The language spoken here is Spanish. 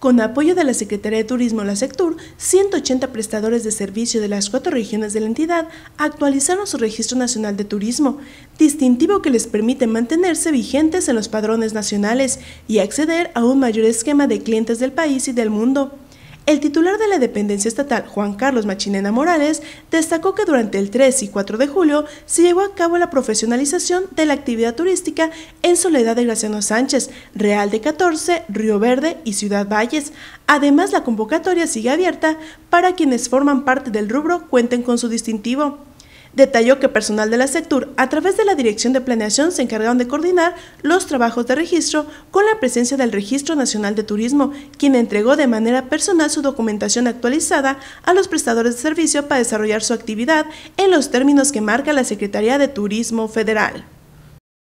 Con apoyo de la Secretaría de Turismo, la SECTUR, 180 prestadores de servicio de las cuatro regiones de la entidad actualizaron su Registro Nacional de Turismo, distintivo que les permite mantenerse vigentes en los padrones nacionales y acceder a un mayor esquema de clientes del país y del mundo. El titular de la dependencia estatal, Juan Carlos Machinena Morales, destacó que durante el 3 y 4 de julio se llevó a cabo la profesionalización de la actividad turística en Soledad de Graciano Sánchez, Real de 14, Río Verde y Ciudad Valles. Además, la convocatoria sigue abierta para quienes forman parte del rubro cuenten con su distintivo. Detalló que personal de la sector, a través de la Dirección de Planeación, se encargaron de coordinar los trabajos de registro con la presencia del Registro Nacional de Turismo, quien entregó de manera personal su documentación actualizada a los prestadores de servicio para desarrollar su actividad en los términos que marca la Secretaría de Turismo Federal.